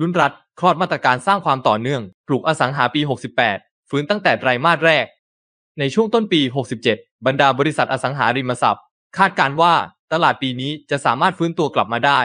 รุนรัฐคลอดมาตรการสร้างความต่อเนื่อง ปลูกอสังหาปี 68ฟื้นตั้งแต่ไตรมาสแรก ในช่วงต้นปี 67บรรดาบริษัทอสังหาริมทรัพย์คาดการว่าตลาดปีนี้จะสามารถฟื้นตัวกลับมาได้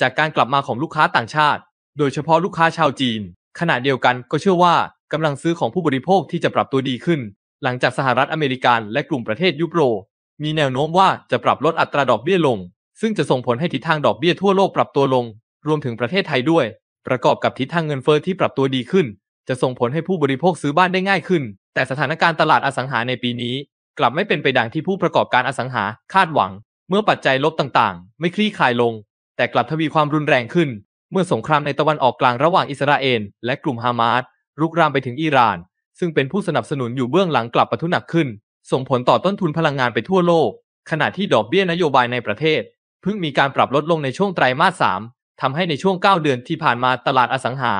จากการกลับมาของลูกค้าต่างชาติ โดยเฉพาะลูกค้าชาวจีน ขณะเดียวกันก็เชื่อว่ากำลังซื้อของผู้บริโภคที่จะปรับตัวดีขึ้น หลังจากสหรัฐอเมริกันและกลุ่มประเทศยุโรปมีแนวโน้มว่าจะปรับลดอัตราดอกเบี้ยลง ซึ่งจะส่งผลให้ทิศทางดอกเบี้ยทั่วโลกปรับตัวลง รวมถึงประเทศไทยด้วยประกอบกับทิศทางเงินเฟอ้อที่ปรับตัวดีขึ้น จะส่งผลให้ผู้บริโภคซื้อบ้านได้ง่ายขึ้น แต่สถานการณ์ตลาดอสังหาในปีนี้ กลับไม่เป็นไปดังที่ผู้ประกอบการอสังหาคาดหวัง เมื่อปัจจัยลบต่างๆ ไม่คลี่คลายลง แต่กลับทวีความรุนแรงขึ้น เมื่อสงครามในตะวันออกกลางระหว่างอิสราเอลและกลุ่มฮามาสรุกรามไปถึงอิหร่าน ซึ่งเป็นผู้สนับสนุนอยู่เบื้องหลังกลับปะทุหนักขึ้น ส่งผลต่อต้นทุนพลังงานไปทั่วโลก ขณะที่ดอกเบี้ยนโยบายในประเทศเพิ่งมีการปรับลดลงในช่วงไตรมาสสามทำให้ในช่วง 9 เดือนที่ผ่านมาตลาดอสังหา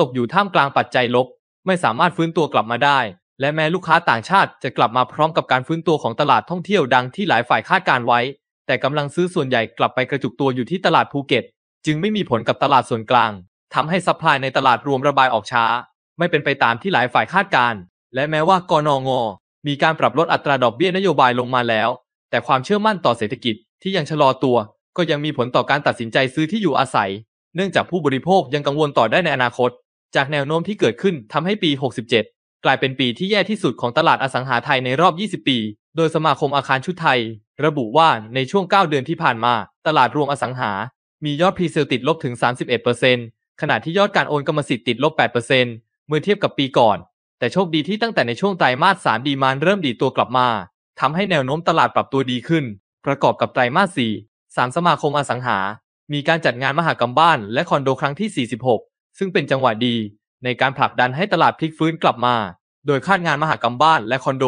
ตกอยู่ท่ามกลางปัจจัยลบ ไม่สามารถฟื้นตัวกลับมาได้ และแม้ลูกค้าต่างชาติจะกลับมาพร้อมกับการฟื้นตัวของตลาดท่องเที่ยวดังที่หลายฝ่ายคาดการไว้ แต่กำลังซื้อส่วนใหญ่กลับไปกระจุกตัวอยู่ที่ตลาดภูเก็ต จึงไม่มีผลกับตลาดส่วนกลาง ทำให้สัพพลายในตลาดรวมระบายออกช้า ไม่เป็นไปตามที่หลายฝ่ายคาดการ และแม้ว่ากนงมีการปรับลดอัตราดอกเบี้ยนโยบายลงมาแล้ว แต่ความเชื่อมั่นต่อเศรษฐกิจที่ยังชะลอตัวก็ยังมีผลต่อการตัดสินใจซื้อที่อยู่อาศัย เนื่องจากผู้บริโภคยังกังวลต่อได้ในอนาคต จากแนวโน้มที่เกิดขึ้นทำให้ปี 67 กลายเป็นปีที่แย่ที่สุดของตลาดอสังหาไทยในรอบ 20 ปี โดยสมาคมอาคารชุดไทย ระบุว่าในช่วง 9 เดือนที่ผ่านมา ตลาดรวมอสังหา มียอดพรีเซลติดลบถึง 31%ขณะที่ยอดการโอนกรรมสิทธิ์ติดลบ8%เมื่อเทียบกับปีก่อน แต่โชคดีที่ตั้งแต่ในช่วงไตรมาส3ดีมานเริ่มดีตัวกลับมาทำให้แนวโน้มตลาดปรับตัวดีขึ้น ประกอบกับไตรมาส4สามสมาคมอสังหา มีการจัดงานมหากรรมบ้านและคอนโดครั้งที่ 46 ซึ่งเป็นจังหวะดี ในการผลักดันให้ตลาดพลิกฟื้นกลับมา โดยคาดงานมหากรรมบ้านและคอนโด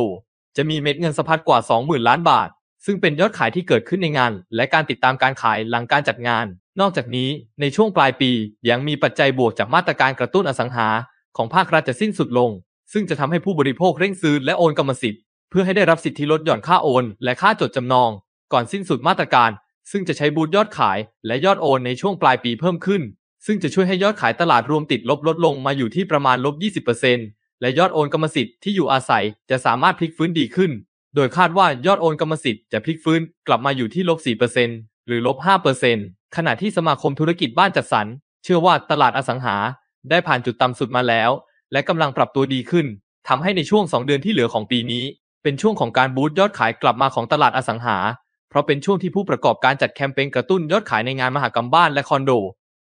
จะมีเม็ดเงินสะพัดกว่า20,000ล้านบาท ซึ่งเป็นยอดขายที่เกิดขึ้นในงาน และการติดตามการขายหลังการจัดงาน นอกจากนี้ในช่วงปลายปียังมีปัจจัยบวกจากมาตรการกระตุ้นอสังหา ของภาครัฐจะสิ้นสุดลง ซึ่งจะทำให้ผู้บริโภคเร่งซื้อและโอนกรรมสิทธิ์เพื่อให้ได้รับสิทธิลดหย่อนค่าโอน และค่าจดจำนอง ก่อนสิ้นสุดมาตรการซึ่งจะใช้บูตยอดขายและยอดโอนในช่วงปลายปีเพิ่มขึ้น ซึ่งจะช่วยให้ยอดขายตลาดรวมติดลบลดลงมาอยู่ที่ประมาณลบ20%และยอดโอนกรรมสิทธิ์ที่อยู่อาศัยจะสามารถพลิกฟื้นดีขึ้น โดยคาดว่ายอดโอนกรรมสิทธิ์จะพลิกฟื้นกลับมาอยู่ที่ลบ4%หรือลบ5%ขณะที่สมาคมธุรกิจบ้านจัดสรรเชื่อว่าตลาดอสังหา ได้ผ่านจุดต่ำสุดมาแล้ว และกำลังปรับตัวดีขึ้นทำให้ในช่วง2เดือนที่เหลือของปีนี้เป็นช่วงของการบูตยอดขายกลับมาของตลาดอสังหาเพราะเป็นช่วงที่ผู้ประกอบการจัดแคมเปญกระตุ้นยอดขายในงานมหกรรมบ้านและคอนโด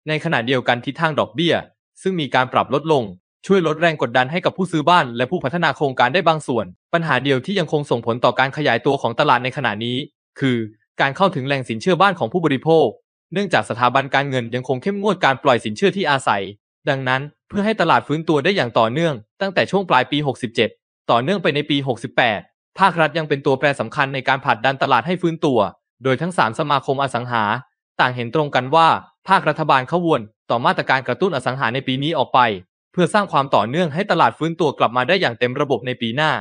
ในขณะเดียวกันทิศทางดอกเบี้ย ซึ่งมีการปรับลดลง ช่วยลดแรงกดดันให้กับผู้ซื้อบ้านและผู้พัฒนาโครงการได้บางส่วน ปัญหาเดียวที่ยังคงส่งผลต่อการขยายตัวของตลาดในขณะนี้ คือ การเข้าถึงแหล่งสินเชื่อบ้านของผู้บริโภค เนื่องจากสถาบันการเงินยังคงเข้มงวดการปล่อยสินเชื่อที่อาศัย ดังนั้นเพื่อให้ตลาดฟื้นตัวได้อย่างต่อเนื่องตั้งแต่ช่วงปลายปี 67 ต่อเนื่องไปในปี 68ภาครัฐยังเป็นตัวแปรสำคัญในการผลักดันตลาดให้ฟื้นตัว โดยทั้งสามสมาคมอสังหา ต่างเห็นตรงกันว่า ภาครัฐบาลเข้าวนต่อมาตรการกระตุ้นอสังหาในปีนี้ออกไป เพื่อสร้างความต่อเนื่องให้ตลาดฟื้นตัวกลับมาได้อย่างเต็มระบบในปีหน้า